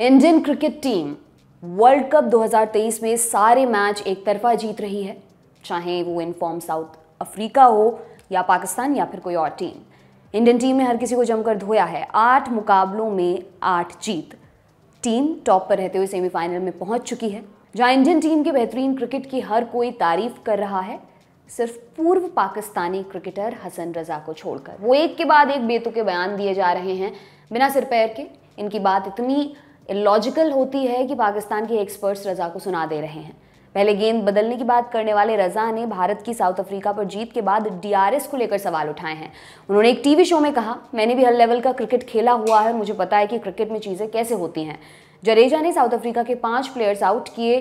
Indian cricket team World Cup 2023 में सारे match एक तरफा जीत रही है चाहे वो इनफॉर्म साउथ अफ्रीका हो या पाकिस्तान या फिर कोई और टीम इंडियन टीम ने हर किसी को जमकर धोया है आठ मुकाबलों में आठ जीत टीम टॉप पर रहते हुए सेमीफाइनल में पहुंच चुकी है जहां इंडियन टीम के बेहतरीन क्रिकेट की हर कोई तारीफ कर रहा है सिर्फ पूर्व पाकिस्तानी क्रिकेटर हसन रजा को छोड़कर वो एक के बाद एक बेतुके बयान दिए जा रहे हैं बिना सिर पैर के इनकी बात इतनी लॉजिकल होती है कि पाकिस्तान के एक्सपर्ट्स रजा को सुना दे रहे हैं पहले गेंद बदलने की बात करने वाले रजा ने भारत की साउथ अफ्रीका पर जीत के बाद डीआरएस को लेकर सवाल उठाए हैं उन्होंने एक टीवी शो में कहा मैंने भी हर लेवल का क्रिकेट खेला हुआ है मुझे पता है कि क्रिकेट में चीज़ें कैसे होती हैं जरेजा ने साउथ अफ्रीका के पांच प्लेयर्स आउट किए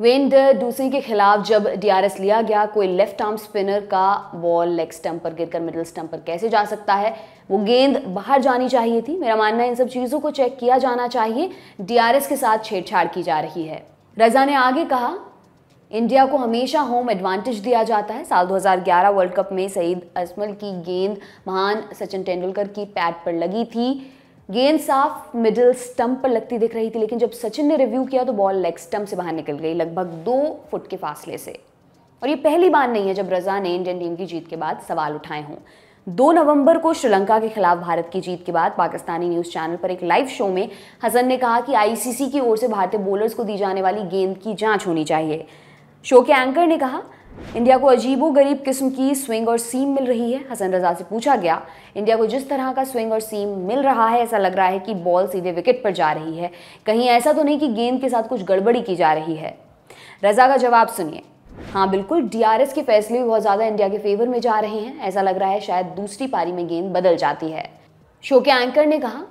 वेन दूसरी के खिलाफ जब डीआरएस लिया गया कोई लेफ्ट आर्म स्पिनर का बॉल लेग स्टंप पर गिरकर मिडिल स्टंप पर कैसे जा सकता है वो गेंद बाहर जानी चाहिए थी मेरा मानना है इन सब चीज़ों को चेक किया जाना चाहिए डीआरएस के साथ छेड़छाड़ की जा रही है रजा ने आगे कहा इंडिया को हमेशा होम एडवांटेज दिया जाता है साल 2011 वर्ल्ड कप में सईद असमल की गेंद महान सचिन तेंदुलकर की पैड पर लगी थी गेंद साफ मिडिल स्टंप पर लगती दिख रही थी लेकिन जब सचिन ने रिव्यू किया तो बॉल लेग स्टंप से बाहर निकल गई लगभग दो फुट के फासले से और ये पहली बार नहीं है जब रजा ने इंडियन टीम की जीत के बाद सवाल उठाए हों दो नवंबर को श्रीलंका के खिलाफ भारत की जीत के बाद पाकिस्तानी न्यूज़ चैनल पर एक लाइव शो में हसन ने कहा कि आईसीसी की ओर से भारतीय बॉलर्स को दी जाने वाली गेंद की जांच होनी चाहिए शो के एंकर ने कहा इंडिया को अजीबो गरीब किस्म की स्विंग और सीम मिल रही है हसन रजा से पूछा गया इंडिया को जिस तरह का स्विंग और सीम मिल रहा है ऐसा लग रहा है कि बॉल सीधे विकेट पर जा रही है कहीं ऐसा तो नहीं कि गेंद के साथ कुछ गड़बड़ी की जा रही है रजा का जवाब सुनिए हाँ बिल्कुल डीआरएस के फैसले भी बहुत ज़्यादा इंडिया के फेवर में जा रहे हैं ऐसा लग रहा है शायद दूसरी पारी में गेंद बदल जाती है शो के एंकर ने कहा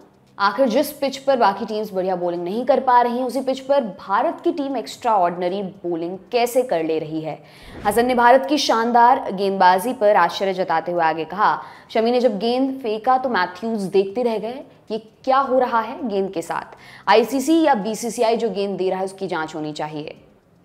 आखिर जिस पिच पर बाकी टीम्स बढ़िया बॉलिंग नहीं कर पा रही उसी पिच पर भारत की टीम एक्स्ट्रा ऑर्डनरी बॉलिंग कैसे कर ले रही है हसन ने भारत की शानदार गेंदबाजी पर आश्चर्य जताते हुए आगे कहा शमी ने जब गेंद फेंका तो मैथ्यूज देखते रह गए ये क्या हो रहा है गेंद के साथ आईसीसी या बीसीसीआई जो गेंद दे रहा है उसकी जांच होनी चाहिए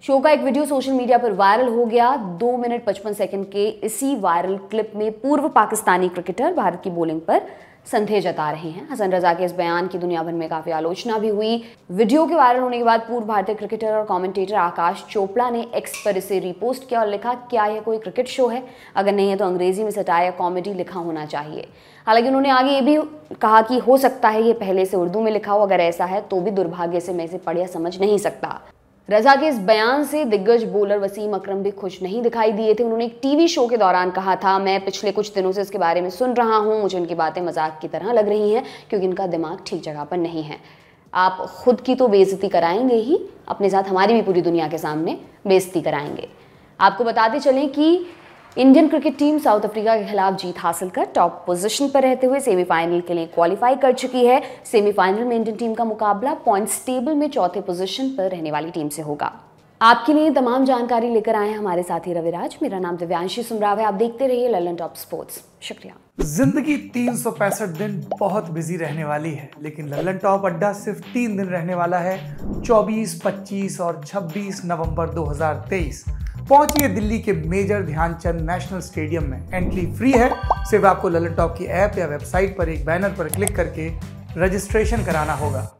शो का एक वीडियो सोशल मीडिया पर वायरल हो गया दो मिनट पचपन सेकंड के इसी वायरल क्लिप में पूर्व पाकिस्तानी क्रिकेटर भारत की बॉलिंग पर संदेह जता रहे हैं हसन रजा के इस बयान की दुनिया भर में काफ़ी आलोचना भी हुई वीडियो के वायरल होने के बाद पूर्व भारतीय क्रिकेटर और कमेंटेटर आकाश चोपड़ा ने एक्स पर इसे रिपोस्ट किया और लिखा क्या यह कोई क्रिकेट शो है अगर नहीं है तो अंग्रेजी में सटाया कॉमेडी लिखा होना चाहिए हालांकि उन्होंने आगे ये भी कहा कि हो सकता है ये पहले से उर्दू में लिखा हो अगर ऐसा है तो भी दुर्भाग्य से मैं इसे पढ़ या समझ नहीं सकता रजा के इस बयान से दिग्गज बोलर वसीम अकरम भी खुश नहीं दिखाई दिए थे उन्होंने एक टीवी शो के दौरान कहा था मैं पिछले कुछ दिनों से इसके बारे में सुन रहा हूँ मुझे उनकी बातें मजाक की तरह लग रही हैं क्योंकि इनका दिमाग ठीक जगह पर नहीं है आप खुद की तो बेजती कराएंगे ही अपने साथ हमारी भी पूरी दुनिया के सामने बेजती कराएंगे आपको बताते चलें कि Indian cricket team South Africa के खिलाफ जीत हासिल कर टॉप पोजीशन पर रहते हुए सेमीफाइनल के लिए क्वालिफाई कर चुकी है सेमीफाइनल में इंडियन टीम का मुकाबला पॉइंट्स टेबल में चौथे पोजीशन पर रहने वाली टीम से होगा आपके लिए तमाम जानकारी लेकर आए हमारे साथी रविराज मेरा नाम दिव्यांशी सुमराव है आप देखते रहिए ललन टॉप स्पोर्ट्स शुक्रिया जिंदगी तीन दिन बहुत बिजी रहने वाली है लेकिन ललन टॉप अड्डा सिर्फ तीन दिन रहने वाला है 24, 25 और 26 नवंबर 2023 पहुंचिए दिल्ली के मेजर ध्यानचंद नेशनल स्टेडियम में एंट्री फ्री है सिर्फ आपको ललन टॉप की ऐप या वेबसाइट पर एक बैनर पर क्लिक करके रजिस्ट्रेशन कराना होगा